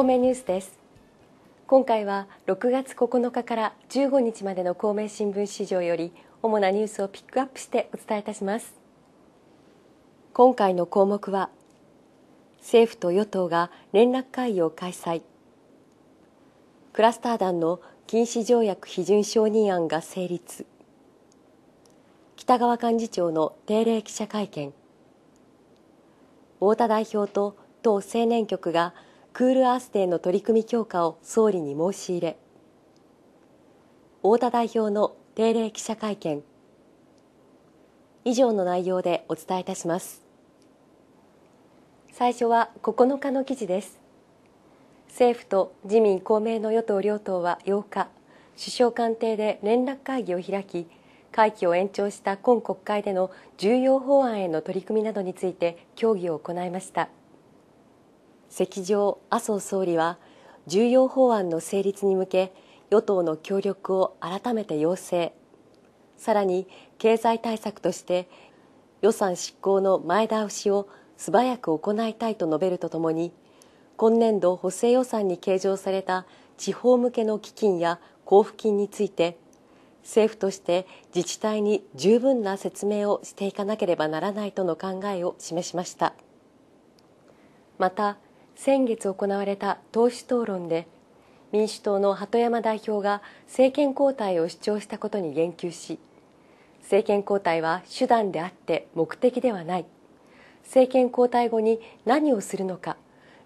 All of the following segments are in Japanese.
公明ニュースです今回は6月9日から15日までの公明新聞市場より主なニュースをピックアップしてお伝えいたします今回の項目は政府と与党が連絡会議を開催クラスター団の禁止条約批准承認案が成立北川幹事長の定例記者会見太田代表と党青年局がクールアースデーの取り組み強化を総理に申し入れ太田代表の定例記者会見以上の内容でお伝えいたします最初は9日の記事です政府と自民公明の与党両党は8日首相官邸で連絡会議を開き会期を延長した今国会での重要法案への取り組みなどについて協議を行いました席上麻生総理は重要法案の成立に向け与党の協力を改めて要請さらに経済対策として予算執行の前倒しを素早く行いたいと述べるとともに今年度補正予算に計上された地方向けの基金や交付金について政府として自治体に十分な説明をしていかなければならないとの考えを示しましたまた先月行われた党首討論で民主党の鳩山代表が政権交代を主張したことに言及し政権交代は手段であって目的ではない政権交代後に何をするのか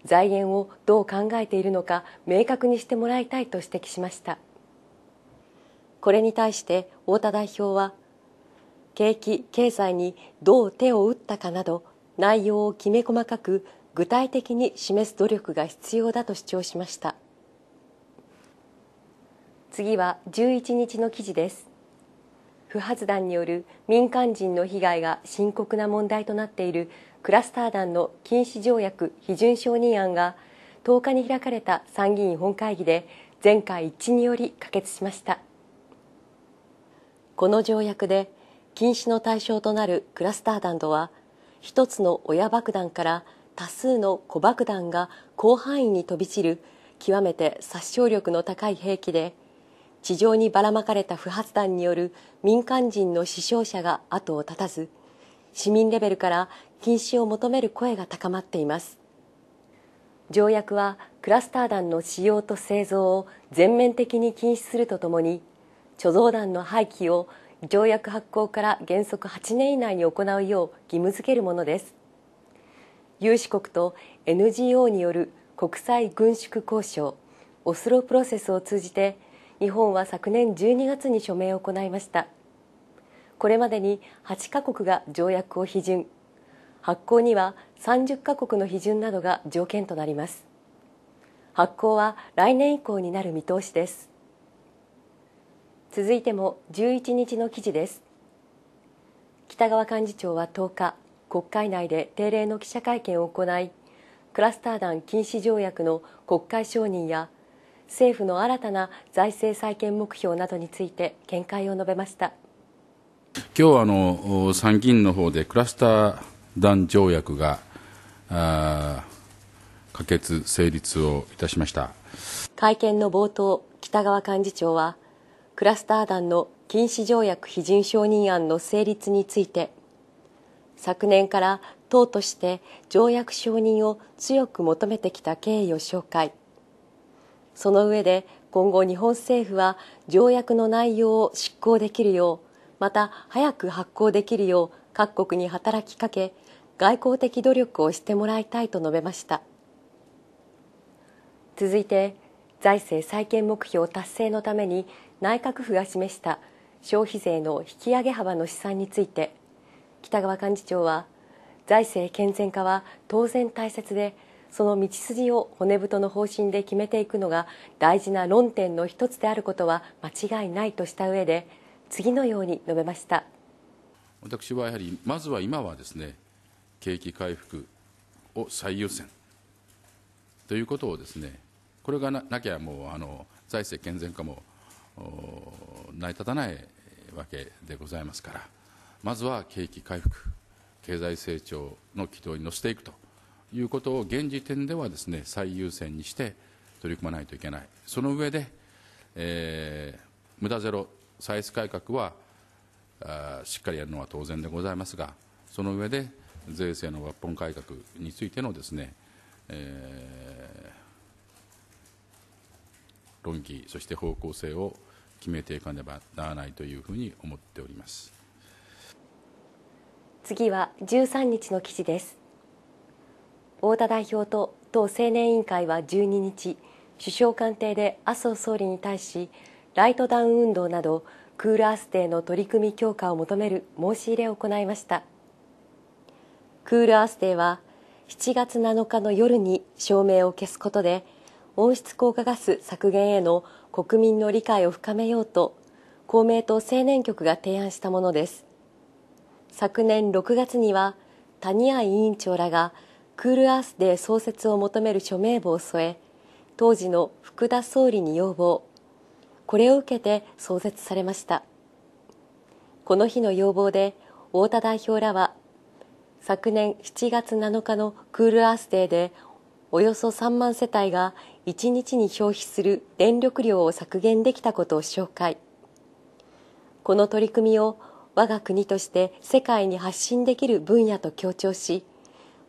財源をどう考えているのか明確にしてもらいたいと指摘しましたこれに対して太田代表は景気経済にどう手を打ったかなど内容をきめ細かく具体的に示す努力が必要だと主張しました次は11日の記事です不発弾による民間人の被害が深刻な問題となっているクラスター弾の禁止条約批准承認案が10日に開かれた参議院本会議で全会一致により可決しましたこの条約で禁止の対象となるクラスター弾とは一つの親爆弾から多数の小爆弾が広範囲に飛び散る極めて殺傷力の高い兵器で地上にばらまかれた不発弾による民間人の死傷者が後を絶たず市民レベルから禁止を求める声が高まっています条約はクラスター弾の使用と製造を全面的に禁止するとともに貯蔵弾の廃棄を条約発効から原則8年以内に行うよう義務付けるものです有志国と NGO による国際軍縮交渉オスロプロセスを通じて日本は昨年12月に署名を行いましたこれまでに8カ国が条約を批准発行には30カ国の批准などが条件となります発行は来年以降になる見通しです続いても11日の記事です北川幹事長は10日国会内で定例の記者会見を行いクラスター弾禁止条約の国会承認や政府の新たな財政再建目標などについて見解を述べました今日はあの参議院の方でクラスター弾条約が可決成立をいたしました会見の冒頭北川幹事長はクラスター弾の禁止条約批准承認案の成立について昨年から党として条約承認を強く求めてきた経緯を紹介その上で今後日本政府は条約の内容を執行できるようまた早く発行できるよう各国に働きかけ外交的努力をしてもらいたいと述べました続いて財政再建目標達成のために内閣府が示した消費税の引き上げ幅の試算について北川幹事長は財政健全化は当然大切でその道筋を骨太の方針で決めていくのが大事な論点の一つであることは間違いないとした上で次のように述べました私はやはりまずは今はですね景気回復を最優先ということをですねこれがなきゃもうあの財政健全化も成り立たないわけでございますから。まずは景気回復経済成長の軌道に乗せていくということを現時点ではですね最優先にして取り組まないといけないその上で、えー、無駄ゼロ歳出改革はあしっかりやるのは当然でございますがその上で税制の抜本改革についてのですね、えー、論議そして方向性を決めていかねばならないというふうに思っております。次は13日の記事です太田代表と党青年委員会は12日首相官邸で麻生総理に対しライトダウン運動などクールアスデーの取り組み強化を求める申し入れを行いましたクールアスデーは7月7日の夜に照明を消すことで温室効果ガス削減への国民の理解を深めようと公明党青年局が提案したものです昨年6月には谷合委員長らがクールアースで創設を求める署名簿を添え当時の福田総理に要望これを受けて創設されましたこの日の要望で太田代表らは昨年7月7日のクールアースデーでおよそ3万世帯が1日に消費する電力量を削減できたことを紹介この取り組みを我が国として世界に発信できる分野と強調し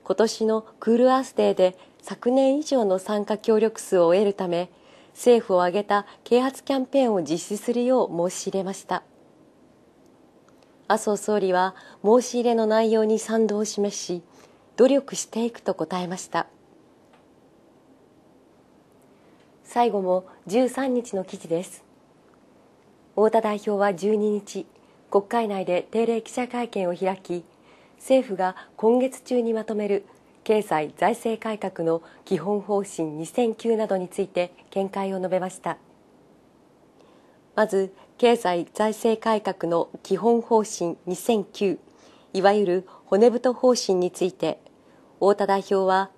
今年のクールアースデーで昨年以上の参加協力数を得るため政府を挙げた啓発キャンペーンを実施するよう申し入れました麻生総理は申し入れの内容に賛同を示し努力していくと答えました最後も13日の記事です太田代表は12日国会内で定例記者会見を開き政府が今月中にまとめる経済財政改革の基本方針2009などについて見解を述べましたまず経済財政改革の基本方針2009いわゆる骨太方針について太田代表は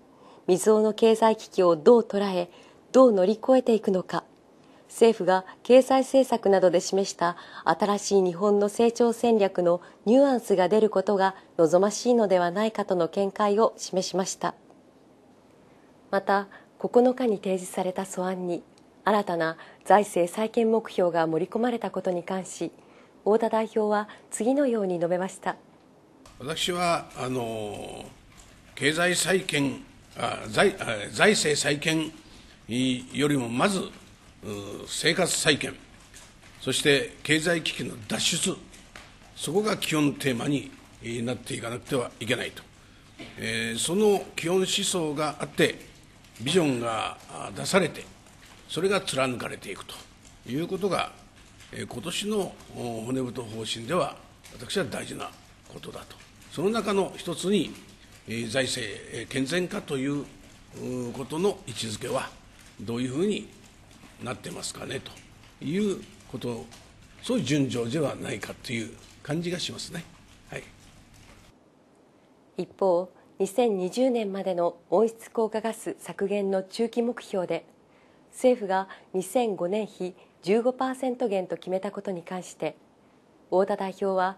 未曾有の経済危機をどう捉えどう乗り越えていくのか政府が経済政策などで示した新しい日本の成長戦略のニュアンスが出ることが望ましいのではないかとの見解を示しましたまた9日に提示された素案に新たな財政再建目標が盛り込まれたことに関し太田代表は次のように述べました私はあの経済再建あ財財政再建よりもまず生活再建、そして経済危機の脱出、そこが基本テーマになっていかなくてはいけないと、えその基本思想があって、ビジョンが出されて、それが貫かれていくということが、え今年の骨太方針では、私は大事なことだと、その中の一つに、え財政健全化ということの位置づけは、どういうふうになってますかねということそういう順序ではないかという感じがしますね、はい、一方2020年までの温室効果ガス削減の中期目標で政府が2005年比15%減と決めたことに関して太田代表は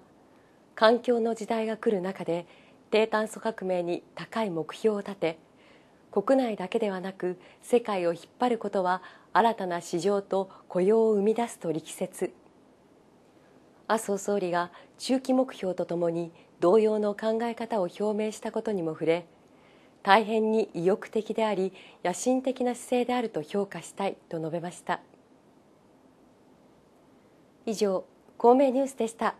環境の時代が来る中で低炭素革命に高い目標を立て国内だけではなく世界を引っ張ることは新たな市場と雇用を生み出すと力説麻生総理が中期目標とともに同様の考え方を表明したことにも触れ大変に意欲的であり野心的な姿勢であると評価したいと述べました以上公明ニュースでした。